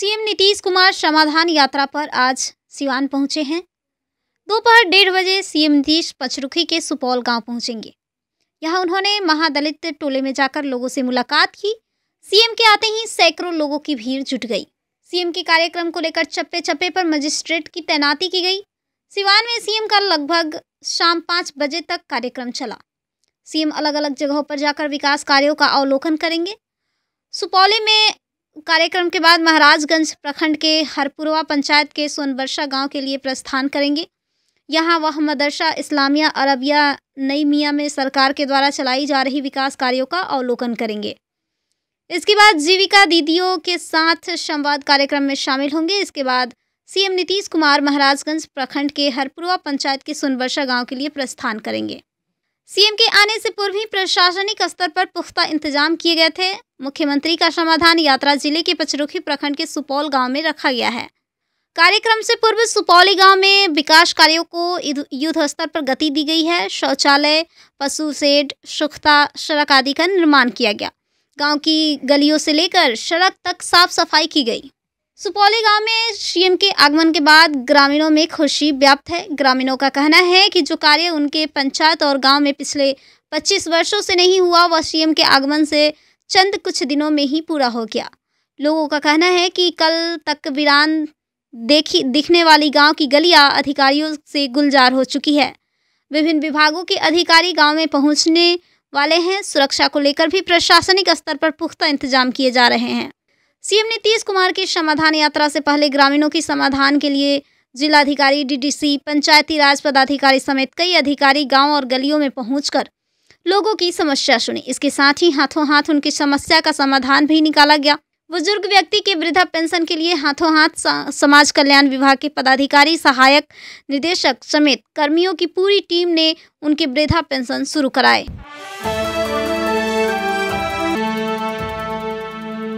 CM Nitish Kumar समाधान यात्रा पर आज सिवान पहुंचे हैं दोपहर डेढ़ बजे सीएम नीतीश पचरुखी के सुपौल गांव पहुंचेंगे यहां उन्होंने महादलित टोले में जाकर लोगों से मुलाकात की सीएम के आते ही सैकड़ों लोगों की भीड़ जुट गई सीएम के कार्यक्रम को लेकर चप्पे चप्पे पर मजिस्ट्रेट की तैनाती की गई सिवान में सीएम का लगभग शाम पाँच बजे तक कार्यक्रम चला सीएम अलग अलग जगहों पर जाकर विकास कार्यों का अवलोकन करेंगे सुपौले में कार्यक्रम के बाद महाराजगंज प्रखंड के हरपुरवा पंचायत के सोनवर्षा गांव के लिए प्रस्थान करेंगे यहाँ वह मदरसा इस्लामिया अरबिया नई मियाँ में सरकार के द्वारा चलाई जा रही विकास कार्यों का अवलोकन करेंगे इसके बाद जीविका दीदियों के साथ संवाद कार्यक्रम में शामिल होंगे इसके बाद सीएम नीतीश कुमार महाराजगंज प्रखंड के हरपुरवा पंचायत के सोनवर्षा गांव के लिए प्रस्थान करेंगे सीएम के आने से पूर्व ही प्रशासनिक स्तर पर पुख्ता इंतजाम किए गए थे मुख्यमंत्री का समाधान यात्रा जिले के पचरुखी प्रखंड के सुपौल गांव में रखा गया है कार्यक्रम से पूर्व सुपौली गांव में विकास कार्यों को युद्ध स्तर पर गति दी गई है शौचालय पशु सेड सुखता सड़क आदि का निर्माण किया गया गांव की गलियों से लेकर सड़क तक साफ सफाई की गई सुपौली गांव में सीएम के आगमन के बाद ग्रामीणों में खुशी व्याप्त है ग्रामीणों का कहना है कि जो कार्य उनके पंचायत और गांव में पिछले 25 वर्षों से नहीं हुआ वह सीएम के आगमन से चंद कुछ दिनों में ही पूरा हो गया लोगों का कहना है कि कल तक वीरान देखी दिखने वाली गांव की गलियां अधिकारियों से गुलजार हो चुकी है विभिन्न विभागों के अधिकारी गाँव में पहुँचने वाले हैं सुरक्षा को लेकर भी प्रशासनिक स्तर पर पुख्ता इंतजाम किए जा रहे हैं सीएम नीतीश कुमार की समाधान यात्रा से पहले ग्रामीणों की समाधान के लिए जिलाधिकारी डीडीसी पंचायती राज पदाधिकारी समेत कई अधिकारी गांव और गलियों में पहुंचकर लोगों की समस्या सुनी इसके साथ ही हाथों हाथ उनकी समस्या का समाधान भी निकाला गया बुजुर्ग व्यक्ति के वृद्धा पेंशन के लिए हाथों हाथ समाज कल्याण विभाग के पदाधिकारी सहायक निदेशक समेत कर्मियों की पूरी टीम ने उनके वृद्धा पेंशन शुरू कराए